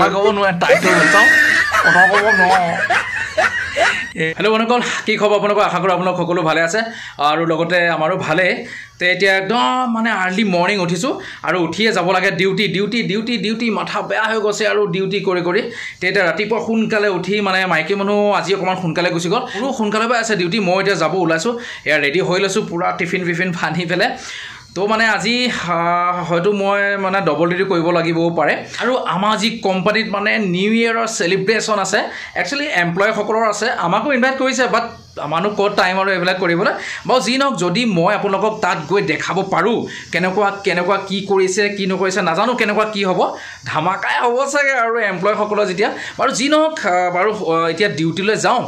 Hello' বন্ধুসকল কি খবৰ আপোনালোকৰ আশা কৰোঁ আপোনালোক সকলো ভালে আছে আৰু লগতে আমাৰো ভালেই তে এতিয়া একদম মানে আৰ্লি মৰ্ণিং উঠিছোঁ আৰু উঠিয়ে যাব লাগে ডিউটি ডিউটি ডিউটি ডিউটি মাথা বেয়া হৈ গৈছে আৰু ডিউটি কৰি কৰি তে এতিয়া ৰাতিপুৱা সোনকালে উঠি মানে মাইকী মানুহ আজি অকণমান সোনকালে গুচি গ'ল মোৰো সোনকালে পাই আছে ডিউটি মই এতিয়া যাব ওলাইছোঁ এয়া ৰেডি হৈ লৈছোঁ পূৰা টিফিন বিফিন ফানি পেলাই তো মানে আজি হয়তো মই মানে ডবল ডিউটি কৰিব লাগিবও পাৰে আৰু আমাৰ যি কোম্পানীত মানে নিউ ইয়েৰৰ চেলিব্ৰেশ্যন আছে একচুৱেলি এমপ্লয়ীসকলৰ আছে আমাকো ইনভাইট কৰিছে বাট মানুহ ক'ত টাইম আৰু এইবিলাক কৰিবলৈ বাৰু যি নহওক যদি মই আপোনালোকক তাত গৈ দেখাব পাৰোঁ কেনেকুৱা কেনেকুৱা কি কৰিছে কি নকৰিছে নাজানো কেনেকুৱা কি হ'ব ধামাকাই হ'ব চাগে আৰু এমপ্লয়সকলৰ যেতিয়া বাৰু যি নহওক বাৰু এতিয়া ডিউটিলৈ যাওঁ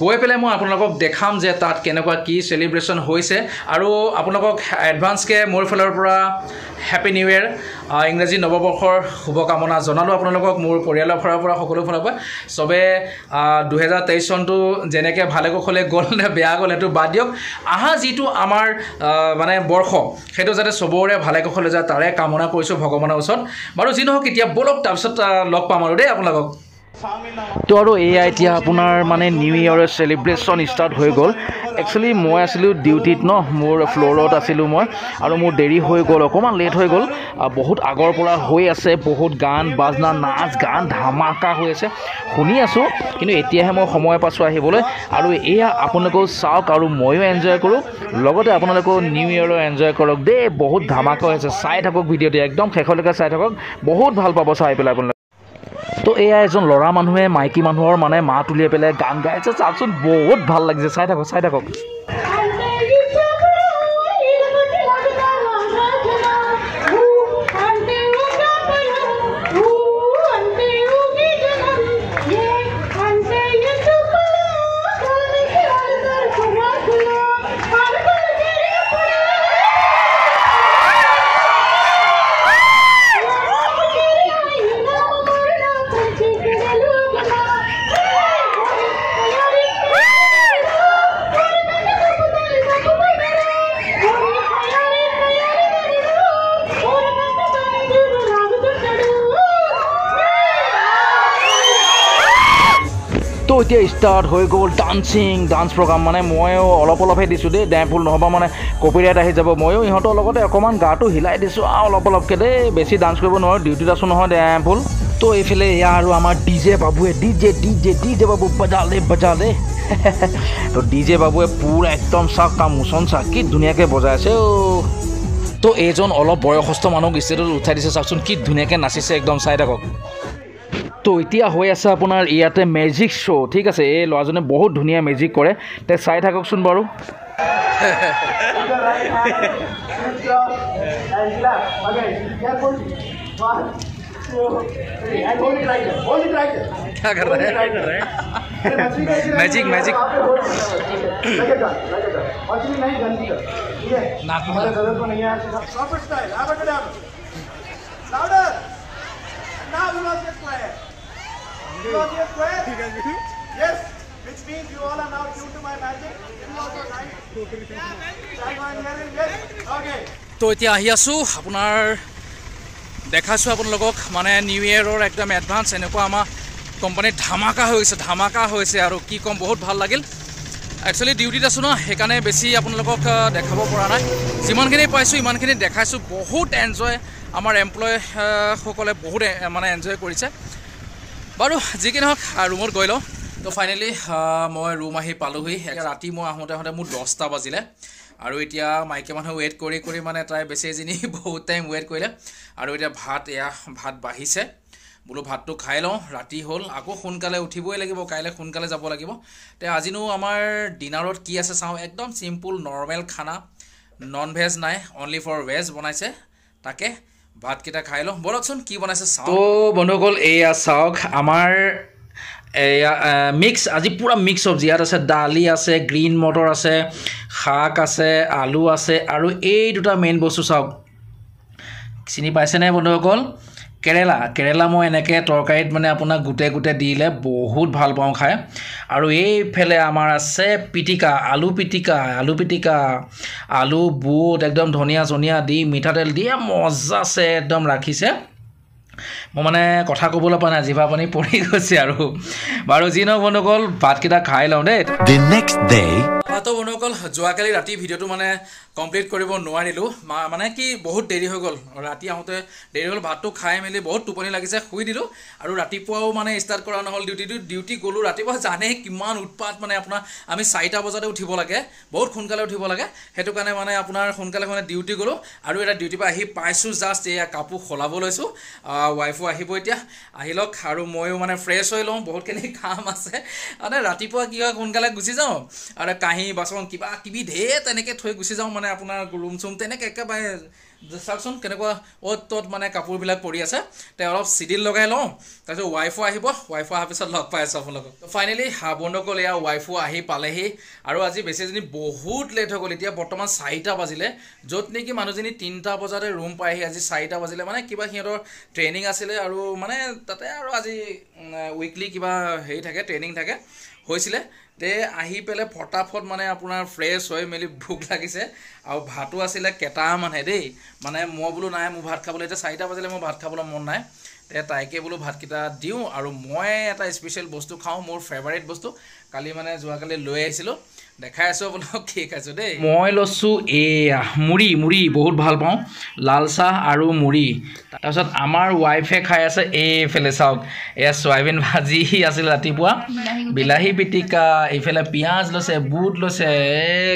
গৈ পেলাই মই আপোনালোকক দেখাম যে তাত কেনেকুৱা কি চেলিব্ৰেশ্যন হৈছে আৰু আপোনালোকক এডভান্সকৈ মোৰ ফালৰ পৰা হেপী নিউ ইয়েৰ ইংৰাজী নৱবৰ্ষৰ শুভকামনা জনালোঁ আপোনালোকক মোৰ পৰিয়ালৰ ফালৰ পৰা সকলো ফালৰ পৰা চবে দুহেজাৰ তেইছ চনটো যেনেকৈ ভালে কুশলে গ'ল নে বেয়া গ'ল সেইটো বাদ দিয়ক আহা যিটো আমাৰ মানে বৰ্ষ সেইটো যাতে চবৰে ভালে কুশলে যায় তাৰে কামনা কৰিছোঁ ভগৱানৰ ওচৰত বাৰু যি নহওক এতিয়া ব'লক তাৰপিছত লগ পাম আৰু দেই আপোনালোকক তো আৰু এয়া এতিয়া আপোনাৰ মানে নিউ ইয়াৰৰ চেলিব্ৰেশ্যন ষ্টাৰ্ট হৈ গ'ল একচুৱেলি মই আছিলোঁ ডিউটিত ন মোৰ ফ্ল'ৰত আছিলোঁ মই আৰু মোৰ দেৰি হৈ গ'ল অকণমান লেট হৈ গ'ল বহুত আগৰ পৰা হৈ আছে বহুত গান বাজনা নাচ গান ধামাকা হৈ আছে শুনি আছোঁ কিন্তু এতিয়াহে মই সময় পাইছোঁ আহিবলৈ আৰু এয়া আপোনালোকেও চাওক আৰু ময়ো এনজয় কৰোঁ লগতে আপোনালোকেও নিউ ইয়াৰো এনজয় কৰক দেই বহুত ধামাকা হৈ আছে চাই থাকক ভিডিঅ'টো একদম শেষলৈকে চাই থাকক বহুত ভাল পাব চাই পেলাই আপোনালোকে তো এয়া এজন ল'ৰা মানুহে মাইকী মানুহৰ মানে মাত উলিয়াই পেলাই গান গাই আছে চাওকচোন বহুত ভাল লাগিছে চাই থাকক চাই থাকক তো এতিয়া ষ্টাৰ্ট হৈ গ'ল ডান্সিং ডান্স প্ৰগ্ৰাম মানে ময়ো অলপ অলপহে দিছোঁ দেই ফুল নহ'ব মানে কপি ৰাইট আহি যাব ময়ো ইহঁতৰ লগতে অকণমান গাটো হিলাই দিছোঁ আৰু অলপ অলপকৈ দেই বেছি ডান্স কৰিব নোৱাৰোঁ ডিউটিত আছোঁ নহয় ফুল তো এইফালে এয়া আৰু আমাৰ ডি জে বাবুৱে D J D J D J Babu বজালে বজালে তো ডি জে বাবুৱে পূৰা একদম চাওক কাম মোচন চাওক কি ধুনীয়াকৈ বজাই আছে অ' তো এইজন অলপ বয়সস্থ মানুহক ষ্টেজত উঠাই দিছে চাওকচোন কি ধুনীয়াকৈ নাচিছে একদম চাই থাকক তো এতিয়া হৈ আছে আপোনাৰ ইয়াতে মেজিক শ্ব' ঠিক আছে এই ল'ৰাজনে বহুত ধুনীয়া মেজিক কৰে তে চাই থাককচোন বাৰু क्या कर रहा है मैजिक मैजिक नहीं তো এতিয়া আহি আছো আপোনাৰ দেখাইছোঁ আপোনালোকক মানে নিউ ইয়েৰৰ একদম এডভান্স এনেকুৱা আমাৰ কোম্পানীত ধামাকা হৈ গৈছে ধামাকা হৈছে আৰু কি ক'ম বহুত ভাল লাগিল একচুৱেলি ডিউটিত আছোঁ ন সেইকাৰণে বেছি আপোনালোকক দেখাব পৰা নাই যিমানখিনি পাইছোঁ ইমানখিনি দেখাইছোঁ বহুত এনজয় আমাৰ এমপ্লয়সকলে বহুত মানে এনজয় কৰিছে বাৰু যি কি নহওক ৰুমত গৈ লওঁ তো ফাইনেলি মই ৰুম আহি পালোঁহি এতিয়া ৰাতি মই আহোঁতে আহোঁতে মোৰ দহটা বাজিলে আৰু এতিয়া মাইকে মানুহে ৱেইট কৰি কৰি মানে তাই বেছিজনী বহুত টাইম ৱেইট কৰিলে আৰু এতিয়া ভাত এয়া ভাত বাঢ়িছে বোলো ভাতটো খাই লওঁ ৰাতি হ'ল আকৌ সোনকালে উঠিবই লাগিব কাইলৈ সোনকালে যাব লাগিব তে আজিনো আমাৰ ডিনাৰত কি আছে চাওঁ একদম চিম্পুল নৰ্মেল খানা নন ভেজ নাই অনলি ফৰ ভেজ বনাইছে তাকে ভাতকেইটা খাই লওঁ বলকচোন কি বনাইছে চাওক তো বন্ধুসকল এয়া চাওক আমাৰ এয়া মিক্স আজি পূৰা মিক্স চব্জি ইয়াত আছে দালি আছে গ্ৰীণ মটৰ আছে শাক আছে আলু আছে আৰু এই দুটা মেইন বস্তু চাওক চিনি পাইছেনে বন্ধুসকল কেৰেলা কেৰেলা মই এনেকৈ তৰকাৰীত মানে আপোনাক গোটেই গোটেই দিলে বহুত ভাল পাওঁ খাই আৰু এইফালে আমাৰ আছে পিটিকা আলু পিটিকা আলু পিটিকা আলু বুট একদম ধনিয়া চনিয়া দি মিঠাতেল দিয়ে মজা আছে একদম ৰাখিছে মই মানে কথা ক'বলৈ পৰা নাই জিভা পানী পৰি গৈছে আৰু বাৰু যি নহওক বন্ধুসকল ভাতকেইটা খাই লওঁ দেই নেক্সট ডে' যোৱাকালি ৰাতি ভিডিঅ'টো মানে কমপ্লিট কৰিব নোৱাৰিলোঁ মানে কি বহুত দেৰি হৈ গ'ল ৰাতি আহোঁতে দেৰি হ'ল ভাতটো খাই মেলি বহুত টোপনি লাগিছে শুই দিলোঁ আৰু ৰাতিপুৱাও মানে ষ্টাৰ্ট কৰা নহ'ল ডিউটিটো ডিউটি গ'লোঁ ৰাতিপুৱা জানে কিমান উৎপাত মানে আপোনাৰ আমি চাৰিটা বজাতে উঠিব লাগে বহুত সোনকালে উঠিব লাগে সেইটো কাৰণে মানে আপোনাৰ সোনকালে মানে ডিউটি গ'লোঁ আৰু এটা ডিউটিৰ পৰা আহি পাইছোঁ জাষ্ট এয়া কাপোৰ সলাব লৈছোঁ ৱাইফো আহিব এতিয়া আহি লওক আৰু ময়ো মানে ফ্ৰেছ হৈ লওঁ বহুতখিনি কাম আছে মানে ৰাতিপুৱা কি হয় সোনকালে গুচি যাওঁ আৰু কাঁহী বাচন কিবা কিবি ধেৰ তেনেকৈ থৈ গুচি যাওঁ মানে মানে আপোনাৰ ৰুম চুম তেনেকৈ একেবাৰে চাওকচোন কেনেকুৱা অ'ত ত'ত মানে কাপোৰবিলাক পৰি আছে তে অলপ চিডিল লগাই লওঁ তাৰপিছত ৱাইফো আহিব ৱাইফো অহাৰ পিছত লগ পাই আছোঁ আপোনালোকক ফাইনেলি হাবন্দকল এয়া ৱাইফো আহি পালেহি আৰু আজি বেছিজনী বহুত লেট হৈ গ'ল এতিয়া বৰ্তমান চাৰিটা বাজিলে য'ত নেকি মানুহজনী তিনিটা বজাতে ৰুম পায়হি আজি চাৰিটা বাজিলে মানে কিবা সিহঁতৰ ট্ৰেইনিং আছিলে আৰু মানে তাতে আৰু আজি উইকলি কিবা হেৰি থাকে ট্ৰেইনিং থাকে হৈছিলে তে আহি পেলাই ফটাফট মানে আপোনাৰ ফ্ৰেছ হৈ মেলি ভোক লাগিছে আৰু ভাতো আছিলে কেইটামানহে দেই মানে মই বোলো নাই মোৰ ভাত খাবলৈ এতিয়া চাৰিটা বাজিলে মোৰ ভাত খাবলৈ মন নাই তে তাইকে বোলো ভাতকেইটা দিওঁ আৰু মই এটা স্পেচিয়েল বস্তু খাওঁ মোৰ ফেভাৰেট বস্তু কালি মানে যোৱাকালি লৈ আহিছিলোঁ দেখাই আছো আপোনাক কি খাইছো দেই মই লৈছো এয়া মুড়ি মুড়ি বহুত ভাল পাওঁ লালচাহ আৰু মুড়ি তাৰপিছত আমাৰ ৱাইফে খাই আছে এইফালে চাওক এয়া চয়াবিন ভাজি আছিল ৰাতিপুৱা বিলাহী পিটিকা এইফালে পিঁয়াজ লৈছে বুট লৈছে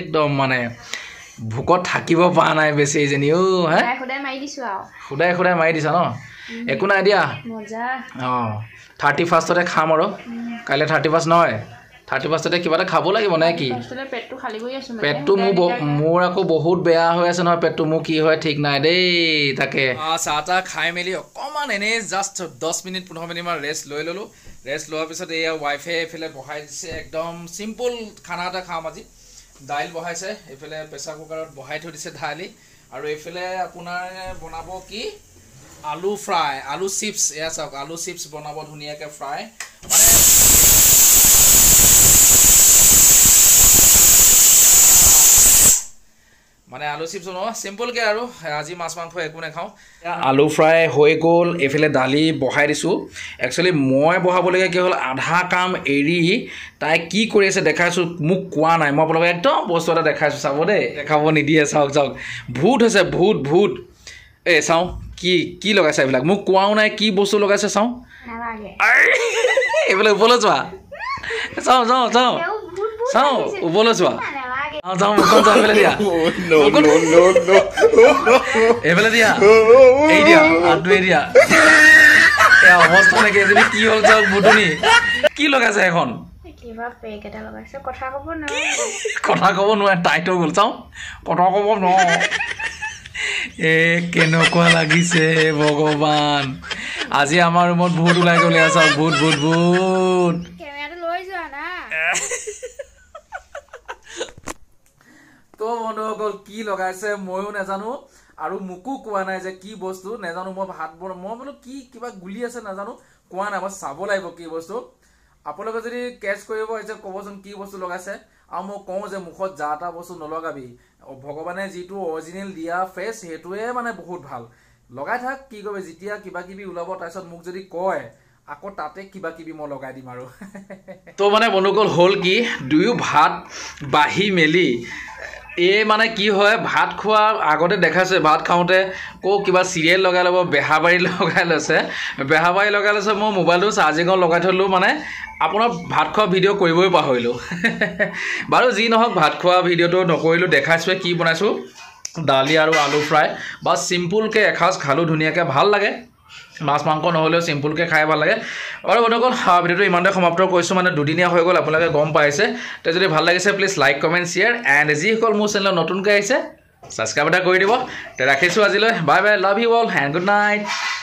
একদম মানে ভোকত থাকিব পৰা নাই বেছি এইজনী অ' হে সদায় সদায় মাৰি দিছা ন একো নাই দিয়া অঁ থাৰ্টি ফাৰ্ষ্টতে খাম আৰু কাইলৈ থাৰ্টি ফাৰ্ষ্ট নহয় থাৰ্টি ফাৰ্ষ্টতে কিবা এটা খাব লাগিব নাই কি পেটটো মোৰ মোৰ আকৌ বহুত বেয়া হৈ আছে নহয় পেটটো মোৰ কি হয় ঠিক নাই দেই তাকে চাহ তাহ খাই মেলি অকণমান এনেই জাষ্ট দহ মিনিট পোন্ধৰ মিনিটমান ৰেষ্ট লৈ ল'লোঁ ৰেষ্ট লোৱাৰ পিছত এয়া ৱাইফে এইফালে বহাই দিছে একদম চিম্পল খানা এটা খাম আজি দাইল বহাইছে এইফালে প্ৰেচাৰ কুকাৰত বহাই থৈ দিছে দালি আৰু এইফালে আপোনাৰ বনাব কি আলু ফ্ৰাই আলু চিপ্ছ এয়া চাওক আলু চিপ্ছ বনাব ধুনীয়াকৈ ফ্ৰাই মানে মানে আলু চিপছ অ চিম্পলকৈ আৰু আজি মাছ মাংস একো নাখাওঁ আলু ফ্ৰাই হৈ গ'ল এইফালে দালি বহাই দিছোঁ একচুৱেলি মই বহাবলগীয়া কি হ'ল আধা কাম এৰি তাই কি কৰি আছে দেখাইছোঁ মোক কোৱা নাই মই আপোনালোকে একদম বস্তু এটা দেখাইছোঁ চাব দেই দেখাব নিদিয়ে চাওক চাওক ভূত হৈছে ভূত ভূত এই চাওঁ কি কি লগাইছে এইবিলাক মোক কোৱাও নাই কি বস্তু লগাইছে চাওঁ এইবিলাক ওপৰলৈ যোৱা চাওঁ চাওঁ চাওঁ চাওঁ ওপৰলৈ যোৱা Oh, tamam bak tamam tamam Melody ya. No no no no. no. e Melody ya. Hey dia, adu hey dia. Ya, most of the cases ni kilo jauh budu ni. Kilo kaise ekon? কথা কব নোৱাৰে tight হৈ গ'ল চাওঁ কথা ক'ব ন এ কেনেকুৱা লাগিছে ভগৱান আজি আমাৰ ৰুমত বহুত ওলাই গ'ল ইয়াৰ চাওক বুট বুট বুট কেমেৰাটো লৈ যোৱা না তো বন্ধুসকল কি লগাইছে ময়ো নাজানো আৰু মোকো কোৱা নাই যে কি বস্তু নাজানো মই ভাত বনাওঁ মই বোলো কি কিবা গুলি আছে নাজানো কোৱা নাই মই চাব লাগিব কি বস্তু আপোনালোকে যদি কেচ কৰিব যে ক'বচোন কি বস্তু লগাইছে আৰু মই কওঁ যে মুখত যা এটা বস্তু নলগাবি ভগৱানে যিটো অৰিজিনেল দিয়া ফেচ সেইটোৱে মানে বহুত ভাল লগাই থাক কি কবি যেতিয়া কিবা কিবি ওলাব তাৰপিছত মোক যদি কয় আকৌ তাতে কিবা কিবি মই লগাই দিম আৰু তো মানে বন্ধুসকল হ'ল কি দুয়ো ভাত বাঢ়ি মেলি এই মানে কি হয় ভাত খোৱা আগতে দেখাইছে ভাত খাওঁতে কৌ কিবা চিৰিয়েল লগাই ল'ব বেহাবাৰী লগাই লৈছে বেহাবাৰী লগাই লৈছে মই মোবাইলটো চাৰ্জিঙত লগাই থ'লোঁ মানে আপোনাৰ ভাত খোৱা ভিডিঅ' কৰিবই পাহৰিলোঁ বাৰু যি নহওক ভাত খোৱা ভিডিঅ'টো নকৰিলোঁ দেখাইছোঁহে কি বনাইছোঁ দালি আৰু আলু ফ্ৰাই বা চিম্পুলকৈ এসাঁজ খালোঁ ধুনীয়াকৈ ভাল লাগে মাছ মাংস নহ'লেও চিম্পুলকৈ খাই ভাল লাগে আৰু বন্ধুসকল ভিডিঅ'টো ইমানতে সমাপ্ত কৰিছোঁ মানে দুদিনীয়া হৈ গ'ল আপোনালোকে গম পাইছে তে যদি ভাল লাগিছে please like comment share and যিসকল মোৰ চেনেলত নতুনকৈ আহিছে ছাবস্ক্ৰাইব এটা কৰি দিব তে ৰাখিছোঁ আজিলৈ bye bye love you all and good night